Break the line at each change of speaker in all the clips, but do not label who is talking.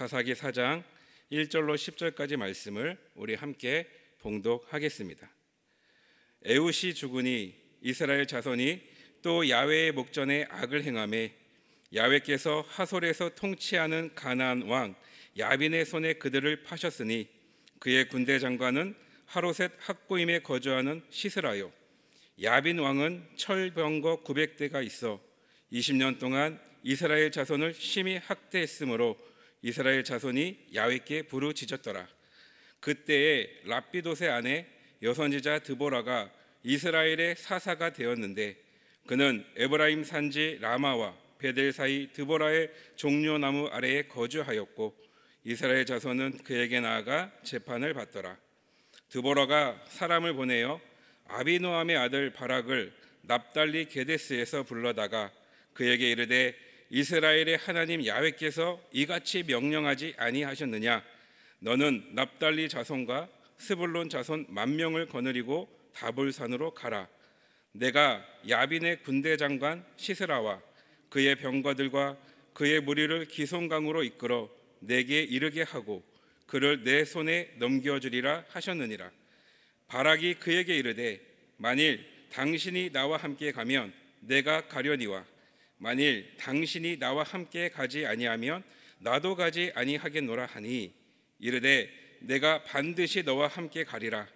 사사기 4장 1절로 10절까지 말씀을 우리 함께 봉독하겠습니다. 에웃이 죽으니 이스라엘 자손이 또 야외의 목전에 악을 행함에 야외께서 하솔에서 통치하는 가나왕 야빈의 손에 그들을 파셨으니 그의 군대 장관은 하로셋 학고임에 거주하는 시스라요 야빈 왕은 철병거 900대가 있어 20년 동안 이스라엘 자손을 심히 학대했으므로 이스라엘 자손이 야외께 부르짖었더라. 그때에 랍비도세 아내 여선지자 드보라가 이스라엘의 사사가 되었는데 그는 에브라임 산지 라마와 베델 사이 드보라의 종려나무 아래에 거주하였고 이스라엘 자손은 그에게 나아가 재판을 받더라. 드보라가 사람을 보내어 아비노함의 아들 바락을 납달리 게데스에서 불러다가 그에게 이르되 이스라엘의 하나님 야훼께서 이같이 명령하지 아니하셨느냐 너는 납달리 자손과 스불론 자손 만 명을 거느리고 다볼산으로 가라 내가 야빈의 군대 장관 시스라와 그의 병과들과 그의 무리를 기송강으로 이끌어 내게 이르게 하고 그를 내 손에 넘겨주리라 하셨느니라 바락이 그에게 이르되 만일 당신이 나와 함께 가면 내가 가려니와 만일 당신이 나와 함께 가지 아니하면 나도 가지 아니하겠노라 하니 이르되 내가 반드시 너와 함께 가리라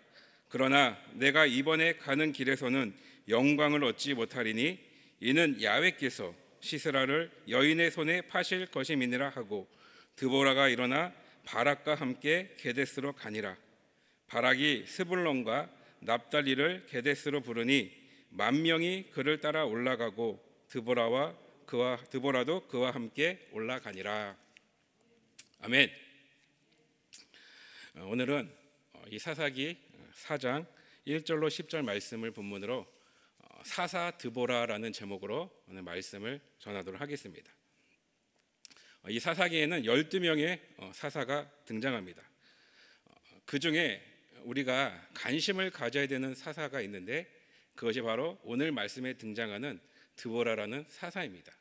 그러나 내가 이번에 가는 길에서는 영광을 얻지 못하리니 이는 야외께서 시스라를 여인의 손에 파실 것임이니라 하고 드보라가 일어나 바락과 함께 게데스로 가니라 바락이 스불론과 납달리를 게데스로 부르니 만 명이 그를 따라 올라가고 드보라와 그와 드보라도 그와 함께 올라가니라. 아멘. 어, 오늘은 어, 이 사사기 4장 어, 1절로 10절 말씀을 본문으로 사사 드보라라는 제목으로 오늘 말씀을 전하도록 하겠습니다. 이 사사기에는 12명의 사사가 등장합니다. 그 중에 우리가 관심을 가져야 되는 사사가 있는데 그것이 바로 오늘 말씀에 등장하는 드보라라는 사사입니다.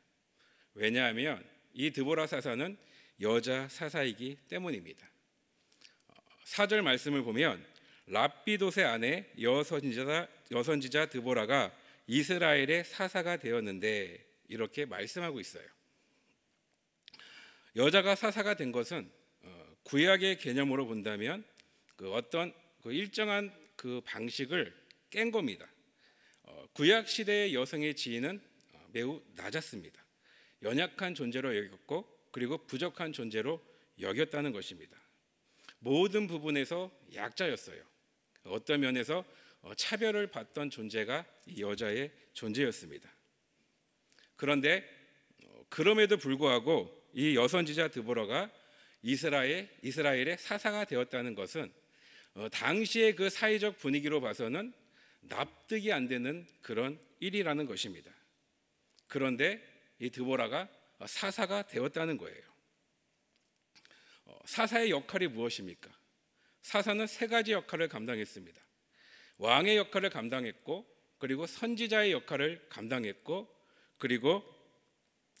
왜냐하면 이 드보라 사사는 여자 사사이기 때문입니다. 사절 말씀을 보면 랍비도세 아내 여선지자, 여선지자 드보라가 이스라엘의 사사가 되었는데 이렇게 말씀하고 있어요. 여자가 사사가 된 것은 어, 구약의 개념으로 본다면 그 어떤 그 일정한 그 방식을 깬 겁니다. 구약 시대의 여성의 지위는 어, 매우 낮았습니다. 연약한 존재로 여겼고 그리고 부족한 존재로 여겼다는 것입니다. 모든 부분에서 약자였어요. 어떤 면에서 어, 차별을 받던 존재가 여자의 존재였습니다. 그런데 어, 그럼에도 불구하고 이 여선지자 드보라가 이스라엘 이스라엘의 사사가 되었다는 것은 당시의 그 사회적 분위기로 봐서는 납득이 안 되는 그런 일이라는 것입니다. 그런데 이 드보라가 사사가 되었다는 거예요. 어, 사사의 역할이 무엇입니까? 사사는 세 가지 역할을 감당했습니다. 왕의 역할을 감당했고, 그리고 선지자의 역할을 감당했고, 그리고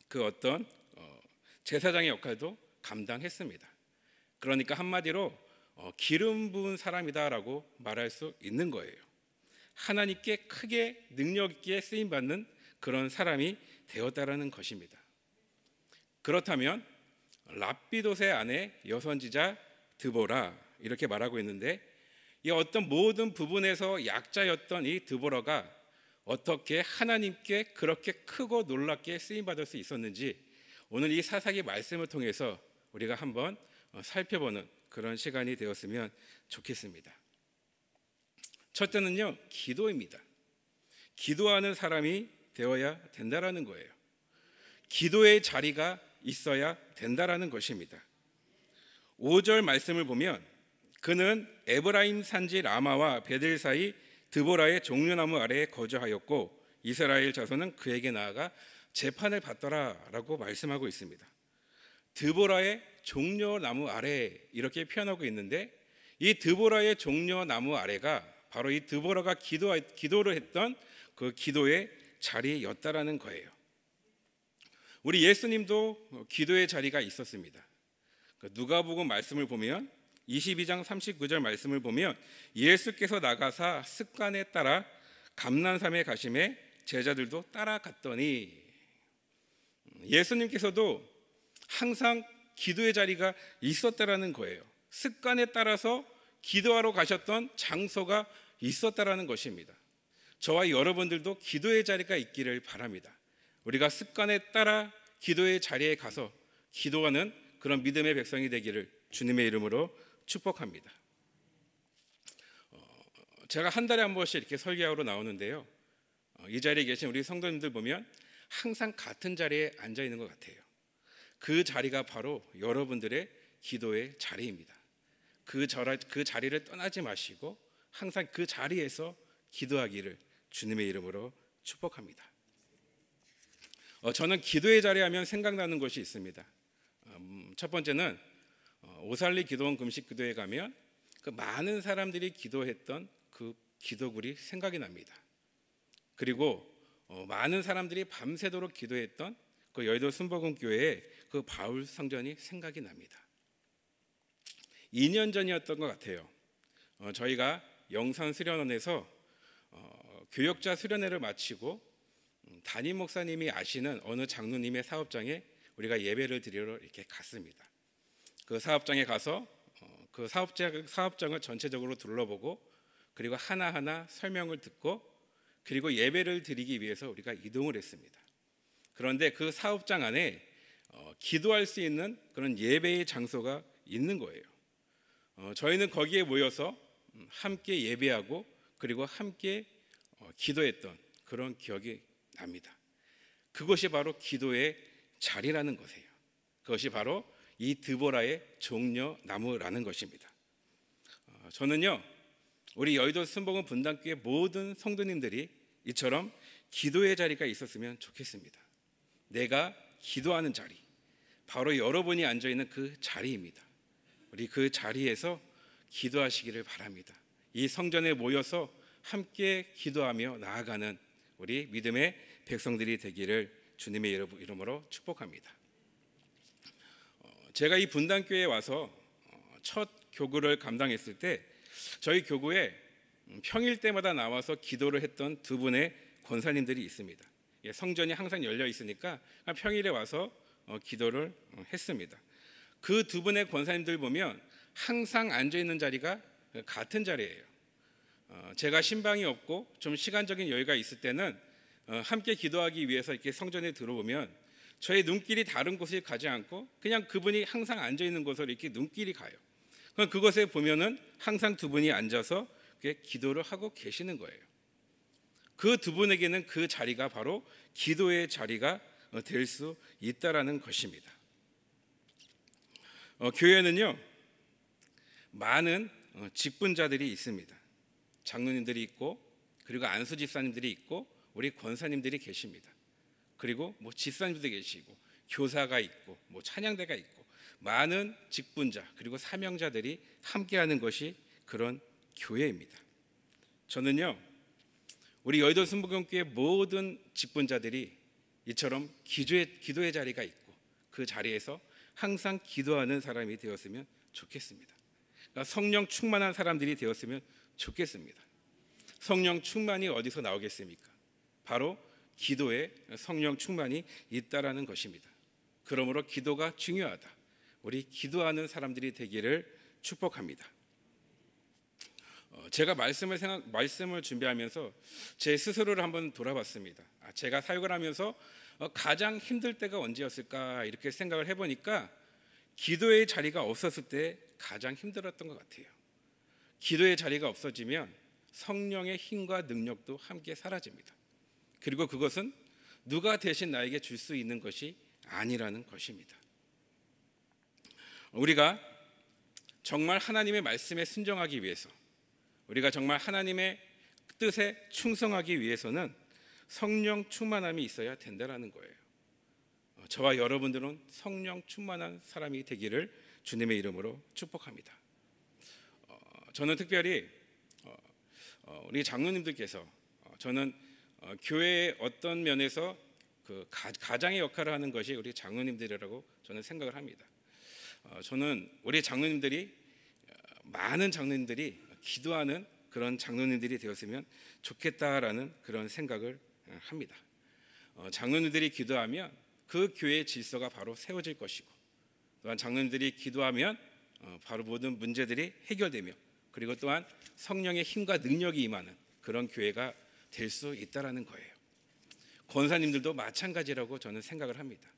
그 어떤 어, 제사장의 역할도 감당했습니다. 그러니까 한마디로 어, 기름 부은 사람이다라고 말할 수 있는 거예요. 하나님께 크게 능력 있게 쓰임 받는 그런 사람이 되었다라는 것입니다. 그렇다면 랍비도세 아내 여선지자 드보라 이렇게 말하고 있는데 이 어떤 모든 부분에서 약자였던 이 드보라가 어떻게 하나님께 그렇게 크고 놀랍게 쓰임 받을 수 있었는지 오늘 이 사사기 말씀을 통해서 우리가 한번 살펴보는 그런 시간이 되었으면 좋겠습니다. 첫째는요, 기도입니다. 기도하는 사람이 되어야 된다라는 거예요. 기도의 자리가 있어야 된다라는 것입니다. 5절 말씀을 보면 그는 에브라임 산지 라마와 베델 사이 드보라의 종려나무 아래에 거주하였고 이스라엘 자손은 그에게 나아가 재판을 받더라라고 말씀하고 있습니다. 드보라의 종려나무 아래 이렇게 표현하고 있는데 이 드보라의 종려나무 아래가 바로 이 드보라가 기도 기도를 했던 그 기도의 자리였다라는 거예요. 우리 예수님도 기도의 자리가 있었습니다. 그 누가복음 말씀을 보면 22장 39절 말씀을 보면 예수께서 나가사 습관에 따라 감난산에 가심에 제자들도 따라갔더니 음, 예수님께서도 항상 기도의 자리가 있었다라는 거예요. 습관에 따라서 기도하러 가셨던 장소가 있었다라는 것입니다. 저와 여러분들도 기도의 자리가 있기를 바랍니다. 우리가 습관에 따라 기도의 자리에 가서 기도하는 그런 믿음의 백성이 되기를 주님의 이름으로 축복합니다. 어, 제가 한 달에 한 번씩 이렇게 설교하러 나오는데요. 어, 이 자리에 계신 우리 성도님들 보면 항상 같은 자리에 앉아 있는 것 같아요. 그 자리가 바로 여러분들의 기도의 자리입니다. 그, 그 자리를 떠나지 마시고 항상 그 자리에서 기도하기를 주님의 이름으로 축복합니다. 어, 저는 기도의 자리하면 생각나는 것이 있습니다. 음, 첫 번째는 어, 오살리 기도원 금식기도에 가면 그 많은 사람들이 기도했던 그 기도굴이 생각이 납니다. 그리고 어, 많은 사람들이 밤새도록 기도했던 그 여의도 순복음 교회의 그 바울 성전이 생각이 납니다. 2년 전이었던 것 같아요. 어, 저희가 영산 수련원에서 어, 교역자 수련회를 마치고 음, 담임 목사님이 아시는 어느 장로님의 사업장에 우리가 예배를 드리러 이렇게 갔습니다. 그 사업장에 가서 어, 그 사업장 사업장을 전체적으로 둘러보고 그리고 하나하나 설명을 듣고 그리고 예배를 드리기 위해서 우리가 이동을 했습니다. 그런데 그 사업장 안에 어, 기도할 수 있는 그런 예배의 장소가 있는 거예요. 어, 저희는 거기에 모여서 함께 예배하고 그리고 함께 어, 기도했던 그런 기억이 납니다. 그것이 바로 기도의 자리라는 것이에요. 그것이 바로 이 드보라의 종려나무라는 것입니다. 어, 저는요, 우리 여의도 순복음 분당교회 모든 성도님들이 이처럼 기도의 자리가 있었으면 좋겠습니다. 내가 기도하는 자리, 바로 여러분이 앉아 있는 그 자리입니다. 우리 그 자리에서 기도하시기를 바랍니다. 이 성전에 모여서 함께 기도하며 나아가는 우리 믿음의 백성들이 되기를 주님의 이름으로 축복합니다. 어, 제가 이 분당교회에 와서 어, 첫 교구를 감당했을 때 저희 교구에 음, 평일 때마다 나와서 기도를 했던 두 분의 권사님들이 있습니다. 예, 성전이 항상 열려 있으니까 평일에 와서 어, 기도를 했습니다. 그 두 분의 권사님들 보면 항상 앉아 있는 자리가 같은 자리예요. 어, 제가 신방이 없고 좀 시간적인 여유가 있을 때는 어, 함께 기도하기 위해서 이렇게 성전에 들어오면 저의 눈길이 다른 곳에 가지 않고 그냥 그분이 항상 앉아 있는 곳으로 이렇게 눈길이 가요. 그럼 그것에 보면은 항상 두 분이 앉아서 기도를 하고 계시는 거예요. 그 두 분에게는 그 자리가 바로 기도의 자리가 어, 될수 있다라는 것입니다. 어, 교회는요 많은 어, 직분자들이 있습니다. 장로님들이 있고 그리고 안수 집사님들이 있고 우리 권사님들이 계십니다. 그리고 뭐 집사님도 계시고 교사가 있고 뭐 찬양대가 있고 많은 직분자 그리고 사명자들이 함께하는 것이 그런 교회입니다. 저는요 우리 여의도 순복음교회 모든 직분자들이 이처럼 기도의, 기도의 자리가 있고 그 자리에서 항상 기도하는 사람이 되었으면 좋겠습니다. 그러니까 성령 충만한 사람들이 되었으면 좋겠습니다. 성령 충만이 어디서 나오겠습니까? 바로 기도에 성령 충만이 있다라는 것입니다. 그러므로 기도가 중요하다. 우리 기도하는 사람들이 되기를 축복합니다. 어, 제가 말씀을 생각, 말씀을 준비하면서 제 스스로를 한번 돌아봤습니다. 아, 제가 사역을 하면서 어, 가장 힘들 때가 언제였을까 이렇게 생각을 해보니까 기도의 자리가 없었을 때 가장 힘들었던 것 같아요. 기도의 자리가 없어지면 성령의 힘과 능력도 함께 사라집니다. 그리고 그것은 누가 대신 나에게 줄 수 있는 것이 아니라는 것입니다. 우리가 정말 하나님의 말씀에 순종하기 위해서 우리가 정말 하나님의 뜻에 충성하기 위해서는 성령 충만함이 있어야 된다라는 거예요. 어, 저와 여러분들은 성령 충만한 사람이 되기를 주님의 이름으로 축복합니다. 어, 저는 특별히 어, 어, 우리 장로님들께서 어, 저는 어, 교회의 어떤 면에서 그 가, 장의 역할을 하는 것이 우리 장로님들이라고 저는 생각을 합니다. 저는 우리 장로님들이 많은 장로님들이 기도하는 그런 장로님들이 되었으면 좋겠다라는 그런 생각을 합니다. 장로님들이 기도하면 그 교회의 질서가 바로 세워질 것이고 또한 장로님들이 기도하면 어, 바로 모든 문제들이 해결되며 그리고 또한 성령의 힘과 능력이 임하는 그런 교회가 될 수 있다라는 거예요. 권사님들도 마찬가지라고 저는 생각을 합니다.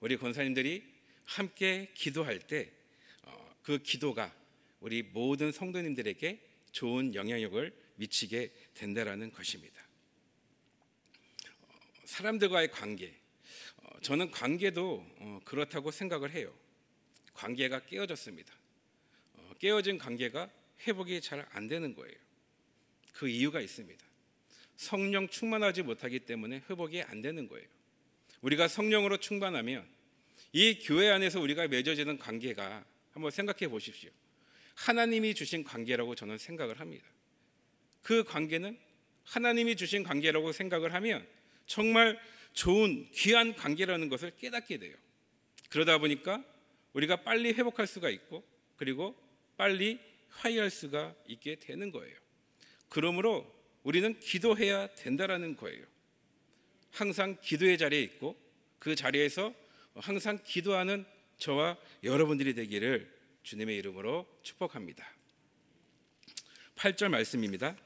우리 권사님들이 함께 기도할 때그 어, 기도가 우리 모든 성도님들에게 좋은 영향력을 미치게 된다라는 것입니다. 어, 사람들과의 관계, 저는 관계도 어, 그렇다고 생각을 해요. 관계가 깨어졌습니다. 어, 깨어진 관계가 회복이 잘 안 되는 거예요. 그 이유가 있습니다. 성령 충만하지 못하기 때문에 회복이 안 되는 거예요. 우리가 성령으로 충만하면 이 교회 안에서 우리가 맺어지는 관계가 한번 생각해 보십시오. 하나님이 주신 관계라고 저는 생각을 합니다. 그 관계는 하나님이 주신 관계라고 생각을 하면 정말 좋은 귀한 관계라는 것을 깨닫게 돼요. 그러다 보니까 우리가 빨리 회복할 수가 있고 그리고 빨리 화해할 수가 있게 되는 거예요. 그러므로 우리는 기도해야 된다라는 거예요. 항상 기도의 자리에 있고 그 자리에서 항상 기도하는 저와 여러분들이 되기를 주님의 이름으로 축복합니다. 8절 말씀입니다.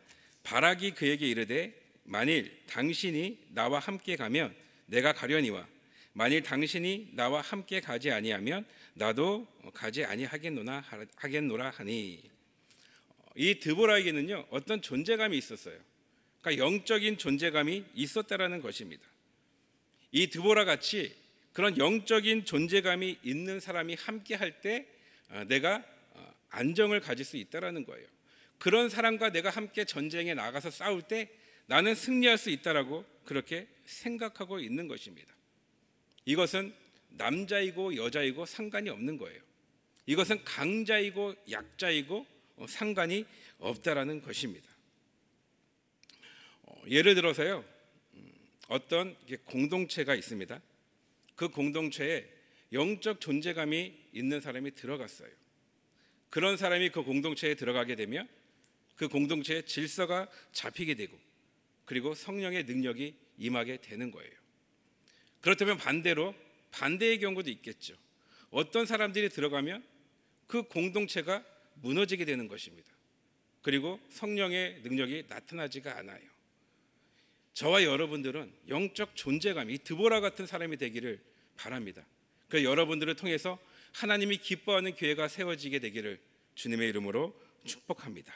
바락이 그에게 이르되 만일 당신이 나와 함께 가면 내가 가려니와 만일 당신이 나와 함께 가지 아니하면 나도 가지 아니하겠노나 하겠노라 하니 이 드보라에게는요 어떤 존재감이 있었어요. 그러니까 영적인 존재감이 있었다라는 것입니다. 이 드보라 같이 그런 영적인 존재감이 있는 사람이 함께 할때 어, 내가 어, 안정을 가질 수 있다라는 거예요. 그런 사람과 내가 함께 전쟁에 나가서 싸울 때 나는 승리할 수 있다라고 그렇게 생각하고 있는 것입니다. 이것은 남자이고 여자이고 상관이 없는 거예요. 이것은 강자이고 약자이고 어, 상관이 없다라는 것입니다. 어, 예를 들어서요, 음, 어떤 공동체가 있습니다. 그 공동체에 영적 존재감이 있는 사람이 들어갔어요. 그런 사람이 그 공동체에 들어가게 되면 그 공동체의 질서가 잡히게 되고 그리고 성령의 능력이 임하게 되는 거예요. 그렇다면 반대로 반대의 경우도 있겠죠. 어떤 사람들이 들어가면 그 공동체가 무너지게 되는 것입니다. 그리고 성령의 능력이 나타나지가 않아요. 저와 여러분들은 영적 존재감이 드보라 같은 사람이 되기를 바랍니다. 그 여러분들을 통해서 하나님이 기뻐하는 교회가 세워지게 되기를 주님의 이름으로 축복합니다.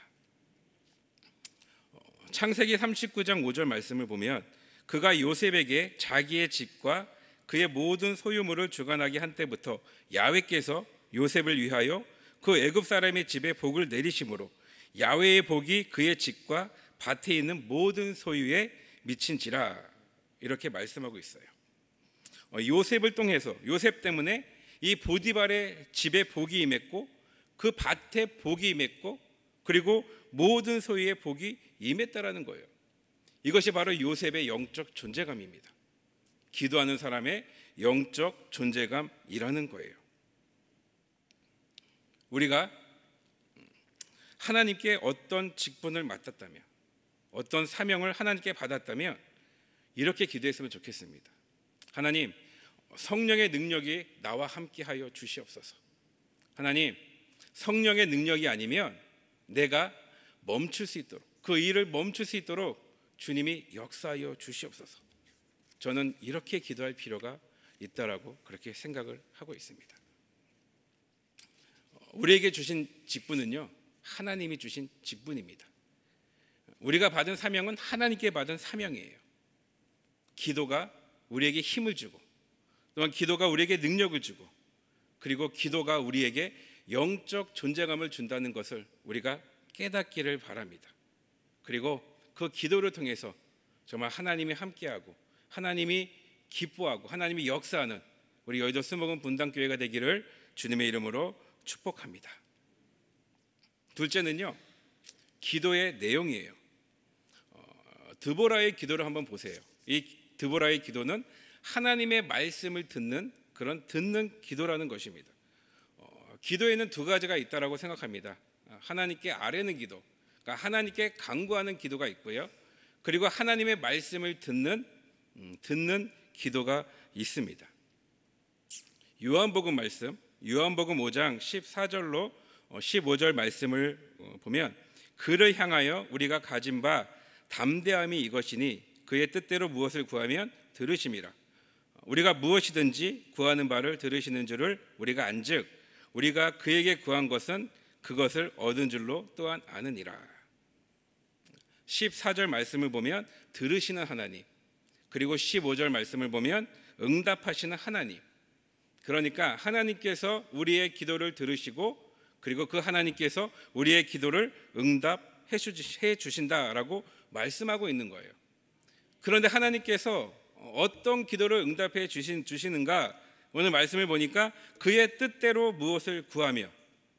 창세기 39장 5절 말씀을 보면 그가 요셉에게 자기의 집과 그의 모든 소유물을 주관하기 한때부터 야외께서 요셉을 위하여 그 애굽 사람의 집에 복을 내리심으로 야외의 복이 그의 집과 밭에 있는 모든 소유에 미친지라 이렇게 말씀하고 있어요. 어, 요셉을 통해서 요셉 때문에 이 보디발의 집에 복이 임했고 그 밭에 복이 임했고 그리고 모든 소유의 복이 임했다라는 거예요. 이것이 바로 요셉의 영적 존재감입니다. 기도하는 사람의 영적 존재감이라는 거예요. 우리가 하나님께 어떤 직분을 맡았다며 어떤 사명을 하나님께 받았다면 이렇게 기도했으면 좋겠습니다. 하나님, 성령의 능력이 나와 함께하여 주시옵소서. 하나님, 성령의 능력이 아니면 내가 멈출 수 있도록 그 일을 멈출 수 있도록 주님이 역사하여 주시옵소서. 저는 이렇게 기도할 필요가 있다라고 그렇게 생각을 하고 있습니다. 어, 우리에게 주신 직분은요. 하나님이 주신 직분입니다. 우리가 받은 사명은 하나님께 받은 사명이에요. 기도가 우리에게 힘을 주고 또한 기도가 우리에게 능력을 주고 그리고 기도가 우리에게 영적 존재감을 준다는 것을 우리가 깨닫기를 바랍니다. 그리고 그 기도를 통해서 정말 하나님이 함께하고 하나님이 기뻐하고 하나님이 역사하는 우리 여의도 스모금 분당교회가 되기를 주님의 이름으로 축복합니다. 둘째는요, 기도의 내용이에요. 어, 드보라의 기도를 한번 보세요. 이 드보라의 기도는 하나님의 말씀을 듣는 그런 듣는 기도라는 것입니다. 기도에는 두 가지가 있다라고 생각합니다. 아, 하나님께 아뢰는 기도, 그러니까 하나님께 간구하는 기도가 있고요. 그리고 하나님의 말씀을 듣는 음, 듣는 기도가 있습니다. 요한복음 말씀, 요한복음 5장 14절로 15절 어, 말씀을 어, 보면 그를 향하여 우리가 가진 바 담대함이 이것이니 그의 뜻대로 무엇을 구하면 들으심이라. 우리가 무엇이든지 구하는 바를 들으시는 줄을 우리가 안즉 우리가 그에게 구한 것은 그것을 얻은 줄로 또한 아느니라. 14절 말씀을 보면 들으시는 하나님, 그리고 15절 말씀을 보면 응답하시는 하나님. 그러니까 하나님께서 우리의 기도를 들으시고 그리고 그 하나님께서 우리의 기도를 응답해 주신다라고 말씀하고 있는 거예요. 그런데 하나님께서 어떤 기도를 응답해 주신 주시는가 오늘 말씀을 보니까 그의 뜻대로 무엇을 구하며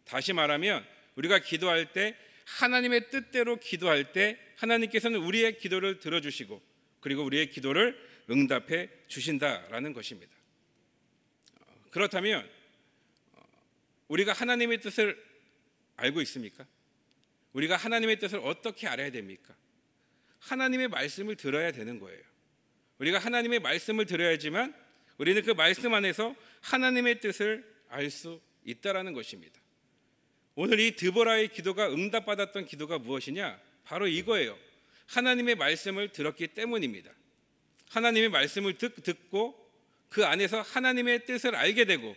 다시 말하면 우리가 기도할 때 하나님의 뜻대로 기도할 때 하나님께서는 우리의 기도를 들어주시고 그리고 우리의 기도를 응답해 주신다라는 것입니다. 그렇다면 우리가 하나님의 뜻을 알고 있습니까? 우리가 하나님의 뜻을 어떻게 알아야 됩니까? 하나님의 말씀을 들어야 되는 거예요. 우리가 하나님의 말씀을 들어야지만 우리는 그 말씀 안에서 하나님의 뜻을 알 수 있다라는 것입니다. 오늘 이 드보라의 기도가 응답받았던 기도가 무엇이냐? 바로 이거예요. 하나님의 말씀을 들었기 때문입니다. 하나님의 말씀을 듣, 듣고 그 안에서 하나님의 뜻을 알게 되고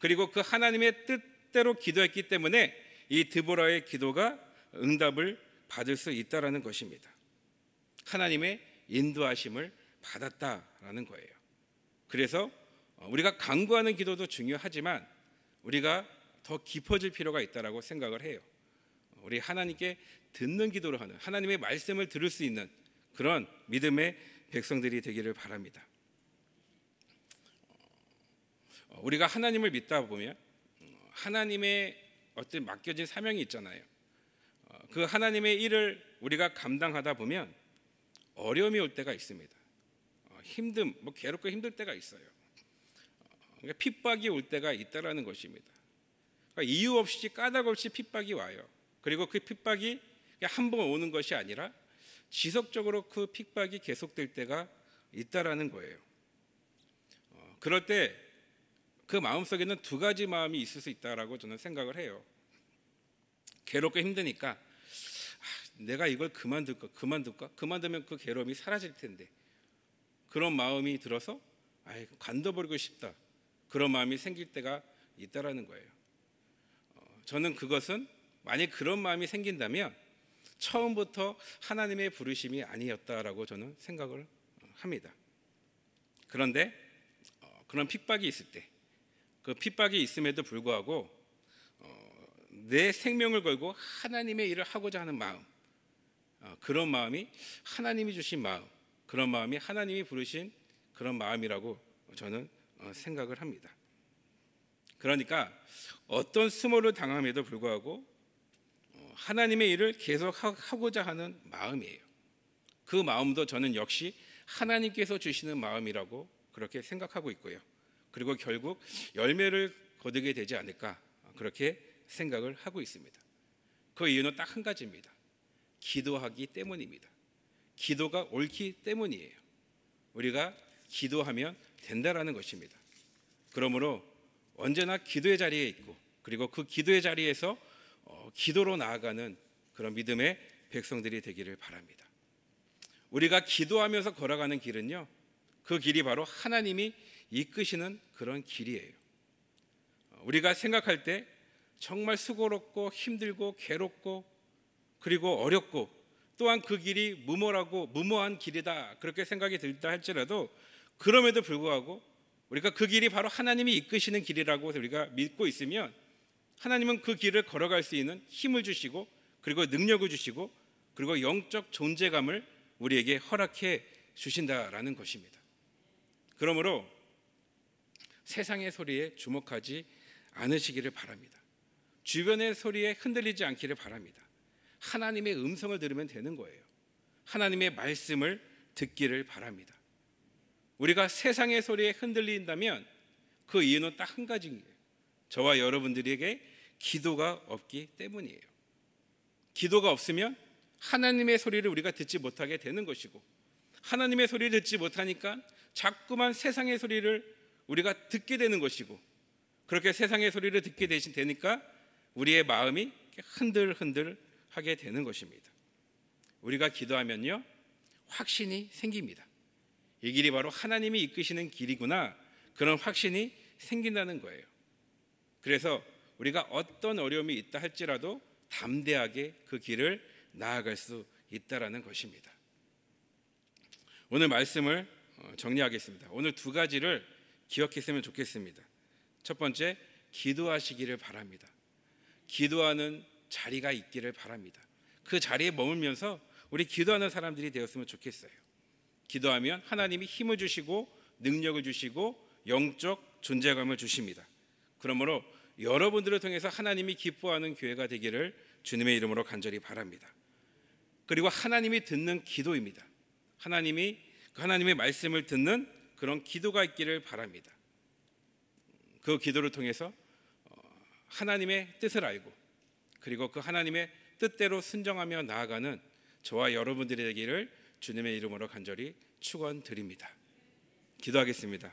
그리고 그 하나님의 뜻대로 기도했기 때문에 이 드보라의 기도가 응답을 받을 수 있다라는 것입니다. 하나님의 인도하심을 받았다라는 거예요. 그래서 어, 우리가 간구하는 기도도 중요하지만 우리가 더 깊어질 필요가 있다라고 생각을 해요. 우리 하나님께 듣는 기도를 하는 하나님의 말씀을 들을 수 있는 그런 믿음의 백성들이 되기를 바랍니다. 어, 우리가 하나님을 믿다 보면 어, 하나님의 어떤 맡겨진 사명이 있잖아요. 그 하나님의 일을 우리가 감당하다 보면 어려움이 올 때가 있습니다. 힘듦, 뭐 괴롭고 힘들 때가 있어요. 그러니까 핍박이 올 때가 있다라는 것입니다. 그러니까 이유 없이 까닭 없이 핍박이 와요. 그리고 그 핍박이 한 번 오는 것이 아니라 지속적으로 그 핍박이 계속될 때가 있다라는 거예요. 어, 그럴 때 그 마음속에는 두 가지 마음이 있을 수 있다라고 저는 생각을 해요. 괴롭고 힘드니까 아, 내가 이걸 그만둘까? 그만둘까? 그만두면 그 괴로움이 사라질 텐데 그런 마음이 들어서 아예 관둬버리고 싶다 그런 마음이 생길 때가 있다라는 거예요. 어, 저는 그것은 만약 그런 마음이 생긴다면 처음부터 하나님의 부르심이 아니었다라고 저는 생각을 어, 합니다. 그런데 어, 그런 핍박이 있을 때그 핍박이 있음에도 불구하고 내 생명을 걸고 하나님의 일을 하고자 하는 마음 그런 마음이 하나님이 주신 마음 그런 마음이 하나님이 부르신 그런 마음이라고 저는 어, 생각을 합니다. 그러니까 어떤 수모를 당함에도 불구하고 어, 하나님의 일을 계속 하고자 하는 마음이에요. 그 마음도 저는 역시 하나님께서 주시는 마음이라고 그렇게 생각하고 있고요. 그리고 결국 열매를 거두게 되지 않을까 그렇게 생각을 하고 있습니다. 그 이유는 딱 한 가지입니다. 기도하기 때문입니다. 기도가 옳기 때문이에요. 우리가 기도하면 된다라는 것입니다. 그러므로 언제나 기도의 자리에 있고 그리고 그 기도의 자리에서 어, 기도로 나아가는 그런 믿음의 백성들이 되기를 바랍니다. 우리가 기도하면서 걸어가는 길은요, 그 길이 바로 하나님이 이끄시는 그런 길이에요. 어, 우리가 생각할 때 정말 수고롭고 힘들고 괴롭고 그리고 어렵고 또한 그 길이 무모라고 무모한 길이다 그렇게 생각이 들다 할지라도 그럼에도 불구하고 우리가 그 길이 바로 하나님이 이끄시는 길이라고 우리가 믿고 있으면 하나님은 그 길을 걸어갈 수 있는 힘을 주시고 그리고 능력을 주시고 그리고 영적 존재감을 우리에게 허락해 주신다라는 것입니다. 그러므로 세상의 소리에 주목하지 않으시기를 바랍니다. 주변의 소리에 흔들리지 않기를 바랍니다. 하나님의 음성을 들으면 되는 거예요. 하나님의 말씀을 듣기를 바랍니다. 우리가 세상의 소리에 흔들린다면 그 이유는 딱 한가지예요 저와 여러분들에게 기도가 없기 때문이에요. 기도가 없으면 하나님의 소리를 우리가 듣지 못하게 되는 것이고 하나님의 소리를 듣지 못하니까 자꾸만 세상의 소리를 우리가 듣게 되는 것이고 그렇게 세상의 소리를 듣게 되니까 우리의 마음이 흔들흔들 하게 되는 것입니다. 우리가 기도하면요 확신이 생깁니다. 이 길이 바로 하나님이 이끄시는 길이구나 그런 확신이 생긴다는 거예요. 그래서 우리가 어떤 어려움이 있다 할지라도 담대하게 그 길을 나아갈 수 있다라는 것입니다. 오늘 말씀을 어, 정리하겠습니다. 오늘 두 가지를 기억했으면 좋겠습니다. 첫 번째, 기도하시기를 바랍니다. 기도하는 자리가 있기를 바랍니다. 그 자리에 머물면서 우리 기도하는 사람들이 되었으면 좋겠어요. 기도하면 하나님이 힘을 주시고 능력을 주시고 영적 존재감을 주십니다. 그러므로 여러분들을 통해서 하나님이 기뻐하는 교회가 되기를 주님의 이름으로 간절히 바랍니다. 그리고 하나님이 듣는 기도입니다. 하나님이 그 하나님의 말씀을 듣는 그런 기도가 있기를 바랍니다. 그 기도를 통해서 어, 하나님의 뜻을 알고 그리고 그 하나님의 뜻대로 순정하며 나아가는 저와 여러분들이 되기를 주님의 이름으로 간절히 축원드립니다. 기도하겠습니다.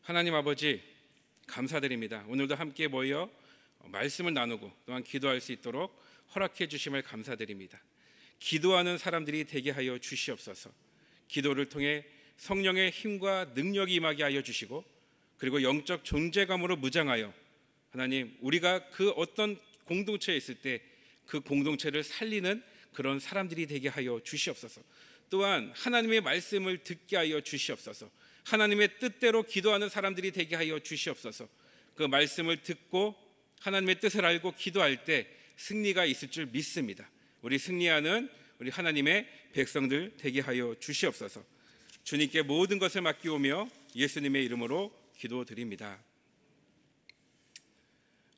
하나님 아버지 감사드립니다. 오늘도 함께 모여 말씀을 나누고 또한 기도할 수 있도록 허락해 주심을 감사드립니다. 기도하는 사람들이 되게 하여 주시옵소서. 기도를 통해 성령의 힘과 능력이 임하게 하여 주시고 그리고 영적 존재감으로 무장하여 하나님 우리가 그 어떤 공동체에 있을 때 그 공동체를 살리는 그런 사람들이 되게 하여 주시옵소서. 또한 하나님의 말씀을 듣게 하여 주시옵소서. 하나님의 뜻대로 기도하는 사람들이 되게 하여 주시옵소서. 그 말씀을 듣고 하나님의 뜻을 알고 기도할 때 승리가 있을 줄 믿습니다. 우리 승리하는 우리 하나님의 백성들 되게 하여 주시옵소서. 주님께 모든 것을 맡기오며 예수님의 이름으로 기도드립니다.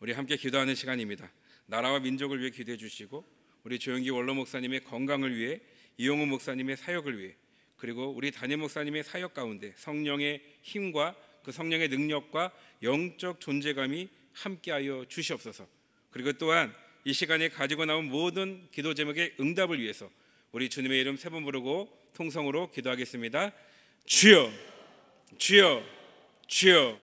우리 함께 기도하는 시간입니다. 나라와 민족을 위해 기도해 주시고 우리 조영기 원로 목사님의 건강을 위해 이용호 목사님의 사역을 위해 그리고 우리 단일 목사님의 사역 가운데 성령의 힘과 그 성령의 능력과 영적 존재감이 함께하여 주시옵소서. 그리고 또한 이 시간에 가지고 나온 모든 기도 제목의 응답을 위해서 우리 주님의 이름 세 번 부르고 통성으로 기도하겠습니다. 주여, 주여, 주여.